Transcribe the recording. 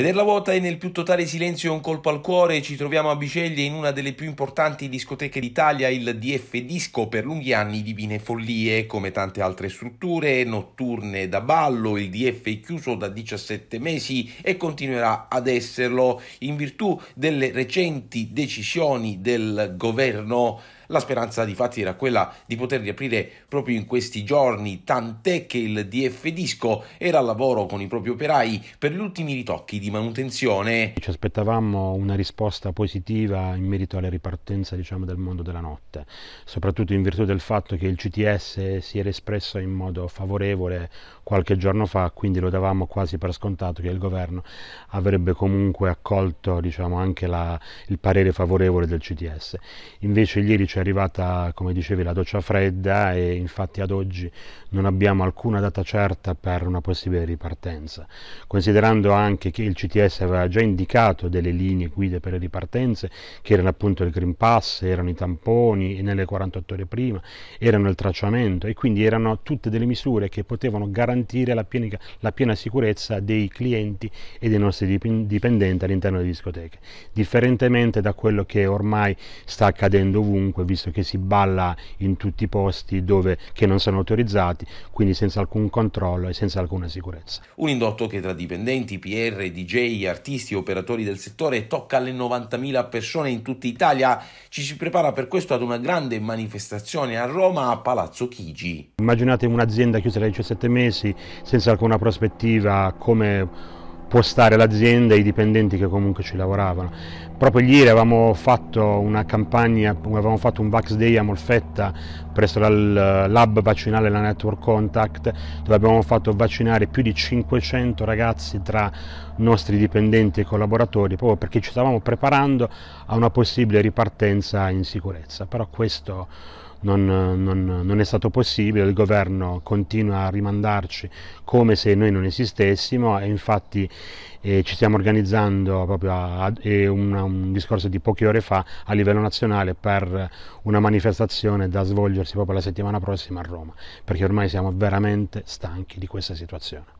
Vederla vuota e nel più totale silenzio è un colpo al cuore, ci troviamo a Biceglie in una delle più importanti discoteche d'Italia, il DF Disco per lunghi anni divine follie, come tante altre strutture notturne da ballo, il DF è chiuso da 17 mesi e continuerà ad esserlo in virtù delle recenti decisioni del governo la speranza di fatti era quella di poter riaprire proprio in questi giorni, tant'è che il DF Disco era al lavoro con i propri operai per gli ultimi ritocchi di manutenzione. Ci aspettavamo una risposta positiva in merito alla ripartenza diciamo, del mondo della notte, soprattutto in virtù del fatto che il CTS si era espresso in modo favorevole qualche giorno fa, quindi lo davamo quasi per scontato che il governo avrebbe comunque accolto diciamo, anche la, il parere favorevole del CTS. Invece ieri c'è è arrivata, come dicevi, la doccia fredda e infatti ad oggi non abbiamo alcuna data certa per una possibile ripartenza, considerando anche che il CTS aveva già indicato delle linee guida per le ripartenze, che erano appunto il Green Pass, erano i tamponi nelle 48 ore prima, erano il tracciamento e quindi erano tutte delle misure che potevano garantire la piena, la piena sicurezza dei clienti e dei nostri dipendenti all'interno delle discoteche, differentemente da quello che ormai sta accadendo ovunque visto che si balla in tutti i posti dove, che non sono autorizzati, quindi senza alcun controllo e senza alcuna sicurezza. Un indotto che tra dipendenti, PR, DJ, artisti e operatori del settore tocca le 90.000 persone in tutta Italia. Ci si prepara per questo ad una grande manifestazione a Roma a Palazzo Chigi. Immaginate un'azienda chiusa da 17 mesi senza alcuna prospettiva come può stare l'azienda e i dipendenti che comunque ci lavoravano. Proprio ieri avevamo fatto una campagna, avevamo fatto un Vax Day a Molfetta presso il lab vaccinale la Network Contact, dove abbiamo fatto vaccinare più di 500 ragazzi tra nostri dipendenti e collaboratori, proprio perché ci stavamo preparando a una possibile ripartenza in sicurezza. Però questo non, non, non, è stato possibile, il governo continua a rimandarci come se noi non esistessimo e infatti e ci stiamo organizzando proprio a, a, un, un, discorso di poche ore fa a livello nazionale per una manifestazione da svolgersi proprio la settimana prossima a Roma, perché ormai siamo veramente stanchi di questa situazione.